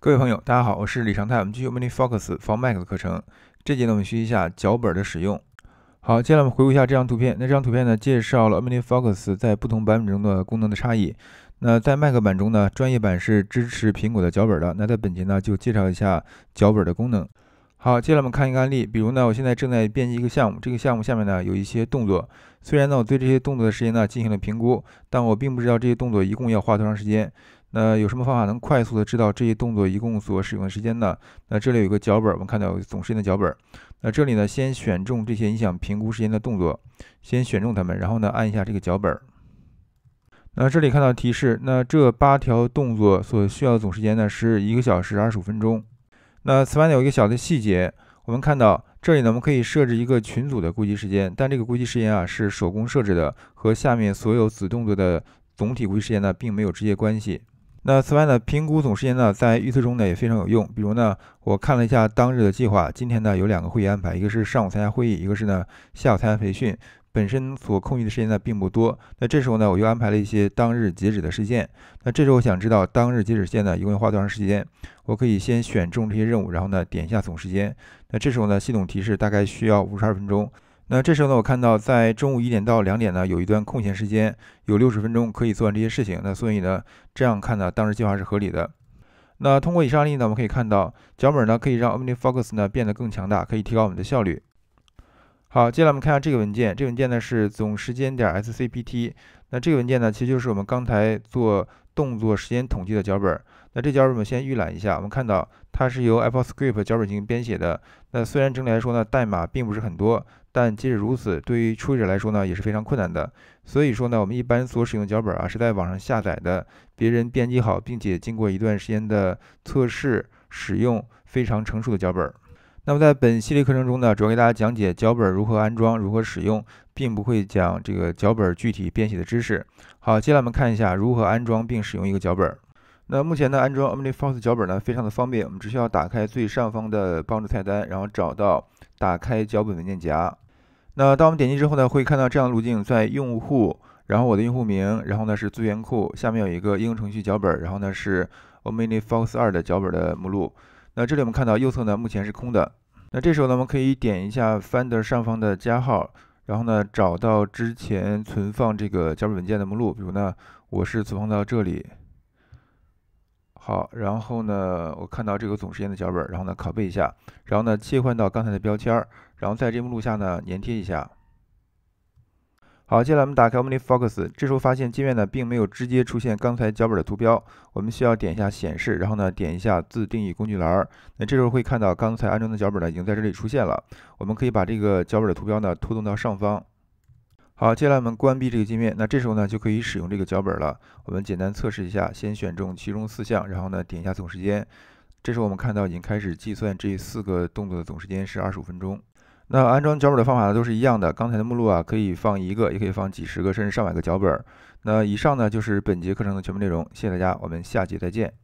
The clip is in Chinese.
各位朋友，大家好，我是李长泰。我们继续《Mini Fox for Mac》的课程。这节呢，我们学习一下脚本的使用。好，接下来我们回顾一下这张图片。那这张图片呢，介绍了 Mini Fox 在不同版本中的功能的差异。那在 Mac 版中呢，专业版是支持苹果的脚本的。那在本节呢，就介绍一下脚本的功能。好，接下来我们看一个案例。比如呢，我现在正在编辑一个项目，这个项目下面呢有一些动作。虽然呢，我对这些动作的时间呢进行了评估，但我并不知道这些动作一共要花多长时间。那有什么方法能快速的知道这些动作一共所使用的时间呢？那这里有个脚本，我们看到有总时间的脚本。那这里呢，先选中这些影响评估时间的动作，先选中它们，然后呢，按一下这个脚本。那这里看到提示，那这八条动作所需要的总时间呢，是一个小时二十五分钟。那此外呢，有一个小的细节，我们看到这里呢，我们可以设置一个群组的估计时间，但这个估计时间啊是手工设置的，和下面所有子动作的总体估计时间呢，并没有直接关系。那此外呢，评估总时间呢，在预测中呢也非常有用。比如呢，我看了一下当日的计划，今天呢有两个会议安排，一个是上午参加会议，一个是呢下午参加培训。本身所空余的时间呢并不多。那这时候呢，我又安排了一些当日截止的事件。那这时候我想知道当日截止线呢，一共要花多长时间？我可以先选中这些任务，然后呢点一下总时间。那这时候呢，系统提示大概需要五十二分钟。那这时候呢，我看到在中午一点到两点呢，有一段空闲时间，有六十分钟可以做完这些事情。那所以呢，这样看呢，当时计划是合理的。那通过以上例呢，我们可以看到脚本呢可以让 OmniFocus 呢变得更强大，可以提高我们的效率。好，接下来我们看下这个文件，这个文件呢是总时间点 SCPT。那这个文件呢，其实就是我们刚才做。动作时间统计的脚本，那这脚本我们先预览一下，我们看到它是由 Apple Script 脚本进行编写的。那虽然整体来说呢，代码并不是很多，但即使如此，对于初学者来说呢，也是非常困难的。所以说呢，我们一般所使用的脚本啊，是在网上下载的，别人编辑好，并且经过一段时间的测试使用非常成熟的脚本。那么在本系列课程中呢，主要给大家讲解脚本如何安装、如何使用，并不会讲这个脚本具体编写的知识。好，接下来我们看一下如何安装并使用一个脚本。那目前呢，安装 o m n i f o c 脚本呢，非常的方便，我们只需要打开最上方的帮助菜单，然后找到打开脚本文件夹。那当我们点击之后呢，会看到这样的路径，在用户，然后我的用户名，然后呢是资源库，下面有一个应用程序脚本，然后呢是 o m n i f o c 二2的脚本的目录。那这里我们看到右侧呢，目前是空的。那这时候呢，我们可以点一下 Finder 上方的加号，然后呢，找到之前存放这个脚本文件的目录，比如呢，我是存放到这里。好，然后呢，我看到这个总时间的脚本，然后呢，拷贝一下，然后呢，切换到刚才的标签，然后在这目录下呢，粘贴一下。好，接下来我们打开 o m n i Fox，这时候发现界面呢并没有直接出现刚才脚本的图标，我们需要点一下显示，然后呢点一下自定义工具栏，那这时候会看到刚才安装的脚本呢已经在这里出现了，我们可以把这个脚本的图标呢拖动到上方。好，接下来我们关闭这个界面，那这时候呢就可以使用这个脚本了。我们简单测试一下，先选中其中四项，然后呢点一下总时间，这时候我们看到已经开始计算这四个动作的总时间是二十五分钟。那安装脚本的方法呢，都是一样的。刚才的目录啊，可以放一个，也可以放几十个，甚至上百个脚本。那以上呢，就是本节课程的全部内容。谢谢大家，我们下节再见。